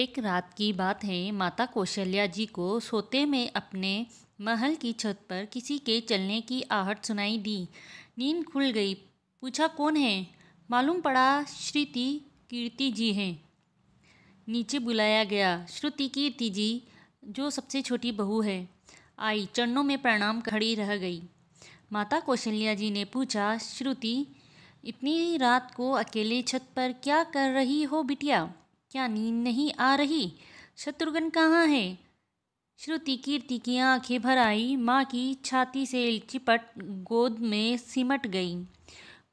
एक रात की बात है माता कौशल्या जी को सोते में अपने महल की छत पर किसी के चलने की आहट सुनाई दी नींद खुल गई पूछा कौन है मालूम पड़ा श्रुति कीर्ति जी हैं नीचे बुलाया गया श्रुति कीर्ति जी जो सबसे छोटी बहू है आई चरणों में प्रणाम खड़ी रह गई माता कौशल्या जी ने पूछा श्रुति इतनी रात को अकेले छत पर क्या कर रही हो बिटिया क्या नींद नहीं आ रही शत्रुघ्न कहाँ है श्रुति कीर्ति की आंखें भर आई माँ की छाती से चिपट गोद में सिमट गई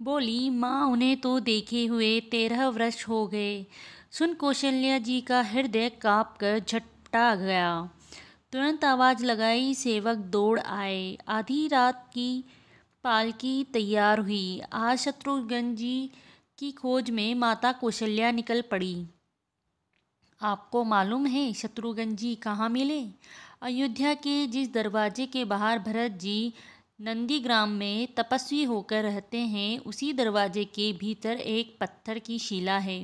बोली माँ उन्हें तो देखे हुए तेरह वर्ष हो गए सुन कौशल्या जी का हृदय काँप कर झटपटा गया तुरंत आवाज़ लगाई सेवक दौड़ आए आधी रात की पालकी तैयार हुई आज शत्रुघ्न जी की खोज में माता कौशल्या निकल पड़ी आपको मालूम है शत्रुघ्न जी कहाँ मिले अयोध्या के जिस दरवाजे के बाहर भरत जी नंदीग्राम में तपस्वी होकर रहते हैं उसी दरवाजे के भीतर एक पत्थर की शिला है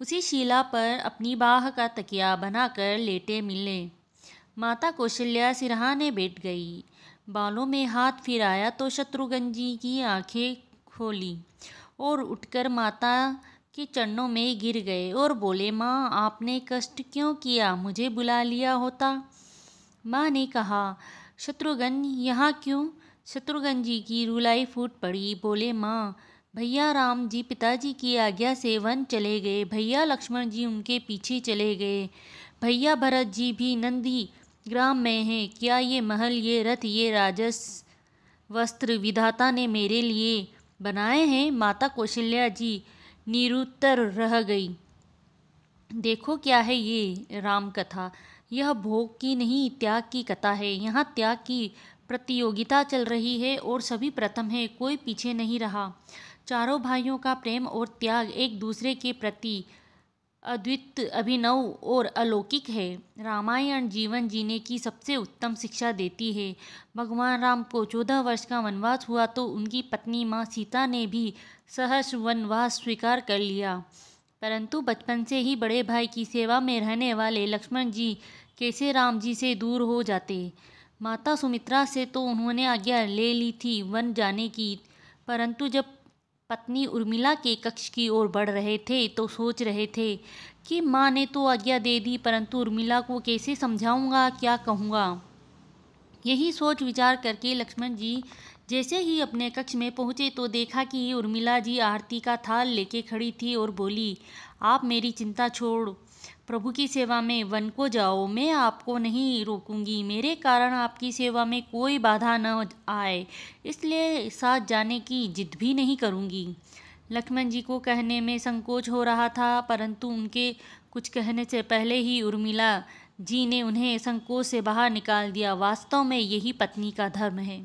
उसी शिला पर अपनी बाह का तकिया बनाकर लेटे मिले माता कौशल्या सिरहाने बैठ गई बालों में हाथ फिराया तो शत्रुघ्न जी की आंखें खोली और उठकर माता के चरणों में गिर गए और बोले माँ आपने कष्ट क्यों किया मुझे बुला लिया होता माँ ने कहा शत्रुघ्न यहाँ क्यों शत्रुघ्न जी की रुलाई फूट पड़ी बोले माँ भैया राम जी पिताजी की आज्ञा से वन चले गए भैया लक्ष्मण जी उनके पीछे चले गए भैया भरत जी भी नंदी ग्राम में हैं क्या ये महल ये रथ ये राजस वस्त्र विधाता ने मेरे लिए बनाए हैं माता कौशल्या जी निरुत्तर रह गई देखो क्या है ये राम कथा यह भोग की नहीं त्याग की कथा है यहाँ त्याग की प्रतियोगिता चल रही है और सभी प्रथम है कोई पीछे नहीं रहा चारों भाइयों का प्रेम और त्याग एक दूसरे के प्रति अद्वित अभिनव और अलौकिक है रामायण जीवन जीने की सबसे उत्तम शिक्षा देती है भगवान राम को चौदह वर्ष का वनवास हुआ तो उनकी पत्नी माँ सीता ने भी सहर्ष वनवास स्वीकार कर लिया परंतु बचपन से ही बड़े भाई की सेवा में रहने वाले लक्ष्मण जी कैसे राम जी से दूर हो जाते माता सुमित्रा से तो उन्होंने आज्ञा ले ली थी वन जाने की परंतु जब पत्नी उर्मिला के कक्ष की ओर बढ़ रहे थे तो सोच रहे थे कि माँ ने तो आज्ञा दे दी परंतु उर्मिला को कैसे समझाऊंगा क्या कहूँगा यही सोच विचार करके लक्ष्मण जी जैसे ही अपने कक्ष में पहुँचे तो देखा कि उर्मिला जी आरती का थाल लेके खड़ी थी और बोली आप मेरी चिंता छोड़ प्रभु की सेवा में वन को जाओ मैं आपको नहीं रोकूंगी मेरे कारण आपकी सेवा में कोई बाधा न आए इसलिए साथ जाने की जिद भी नहीं करूंगी लक्ष्मण जी को कहने में संकोच हो रहा था परंतु उनके कुछ कहने से पहले ही उर्मिला जी ने उन्हें संकोच से बाहर निकाल दिया वास्तव में यही पत्नी का धर्म है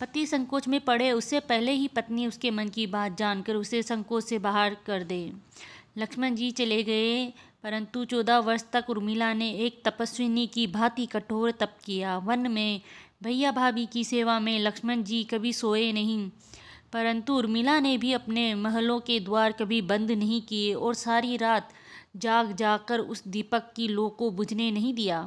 पति संकोच में पड़े उससे पहले ही पत्नी उसके मन की बात जानकर उसे संकोच से बाहर कर दे लक्ष्मण जी चले गए परंतु चौदह वर्ष तक उर्मिला ने एक तपस्विनी की भांति कठोर तप किया वन में भैया भाभी की सेवा में लक्ष्मण जी कभी सोए नहीं परंतु उर्मिला ने भी अपने महलों के द्वार कभी बंद नहीं किए और सारी रात जाग जाग कर उस दीपक की लो को बुझने नहीं दिया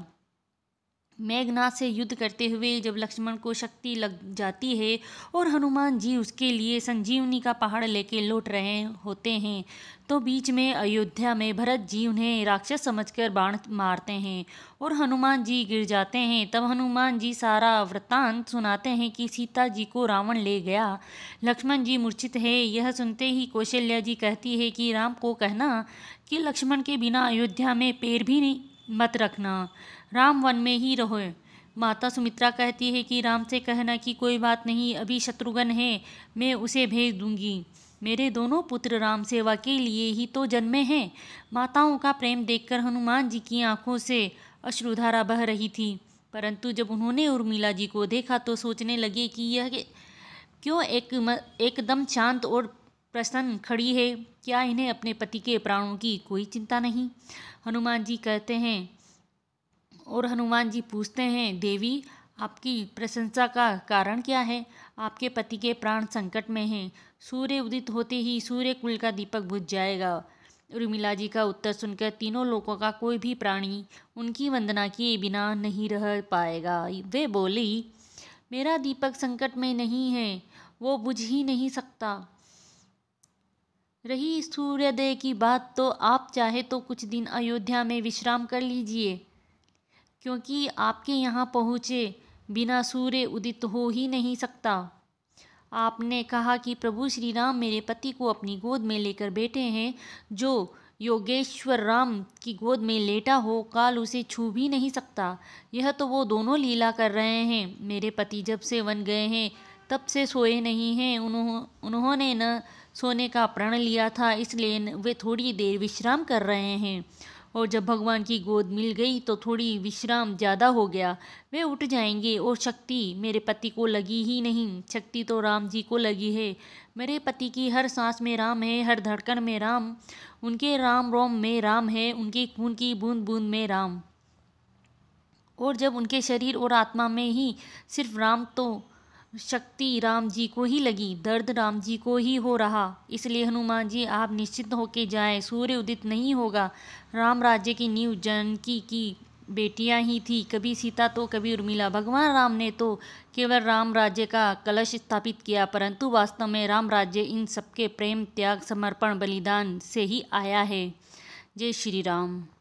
मेघनाथ से युद्ध करते हुए जब लक्ष्मण को शक्ति लग जाती है और हनुमान जी उसके लिए संजीवनी का पहाड़ लेके लौट रहे होते हैं तो बीच में अयोध्या में भरत जी उन्हें राक्षस समझकर बाण मारते हैं और हनुमान जी गिर जाते हैं तब हनुमान जी सारा वृतांत सुनाते हैं कि सीता जी को रावण ले गया लक्ष्मण जी मूर्छित है यह सुनते ही कौशल्या जी कहती है कि राम को कहना कि लक्ष्मण के बिना अयोध्या में पैर भी नहीं मत रखना राम वन में ही रहो माता सुमित्रा कहती है कि राम से कहना कि कोई बात नहीं अभी शत्रुघ्न है मैं उसे भेज दूंगी मेरे दोनों पुत्र राम सेवा के लिए ही तो जन्मे हैं माताओं का प्रेम देखकर हनुमान जी की आंखों से अश्रुधारा बह रही थी परंतु जब उन्होंने उर्मिला जी को देखा तो सोचने लगे कि यह क्यों एक एकदम शांत और प्रसन्न खड़ी है क्या इन्हें अपने पति के प्राणों की कोई चिंता नहीं हनुमान जी कहते हैं और हनुमान जी पूछते हैं देवी आपकी प्रशंसा का कारण क्या है आपके पति के प्राण संकट में हैं सूर्य उदित होते ही सूर्य कुल का दीपक बुझ जाएगा उर्मिला जी का उत्तर सुनकर तीनों लोगों का कोई भी प्राणी उनकी वंदना किए बिना नहीं रह पाएगा वे बोली मेरा दीपक संकट में नहीं है वो बुझ ही नहीं सकता रही सूर्योदय की बात तो आप चाहे तो कुछ दिन अयोध्या में विश्राम कर लीजिए क्योंकि आपके यहाँ पहुँचे बिना सूर्य उदित हो ही नहीं सकता आपने कहा कि प्रभु श्री राम मेरे पति को अपनी गोद में लेकर बैठे हैं जो योगेश्वर राम की गोद में लेटा हो काल उसे छू भी नहीं सकता यह तो वो दोनों लीला कर रहे हैं मेरे पति जब से वन गए हैं तब से सोए नहीं हैं उन्हों, उन्होंने न सोने का प्रण लिया था इसलिए वे थोड़ी देर विश्राम कर रहे हैं और जब भगवान की गोद मिल गई तो थोड़ी विश्राम ज़्यादा हो गया वे उठ जाएंगे और शक्ति मेरे पति को लगी ही नहीं शक्ति तो राम जी को लगी है मेरे पति की हर सांस में राम है हर धड़कन में राम उनके राम रोम में राम है उनके खून की बूंद बूंद में राम और जब उनके शरीर और आत्मा में ही सिर्फ राम तो शक्ति राम जी को ही लगी दर्द राम जी को ही हो रहा इसलिए हनुमान जी आप निश्चित होके जाएं सूर्य उदित नहीं होगा राम राज्य की नींव जानकी की बेटियां ही थी कभी सीता तो कभी उर्मिला भगवान राम ने तो केवल राम राज्य का कलश स्थापित किया परंतु वास्तव में राम राज्य इन सबके प्रेम त्याग समर्पण बलिदान से ही आया है जय श्री राम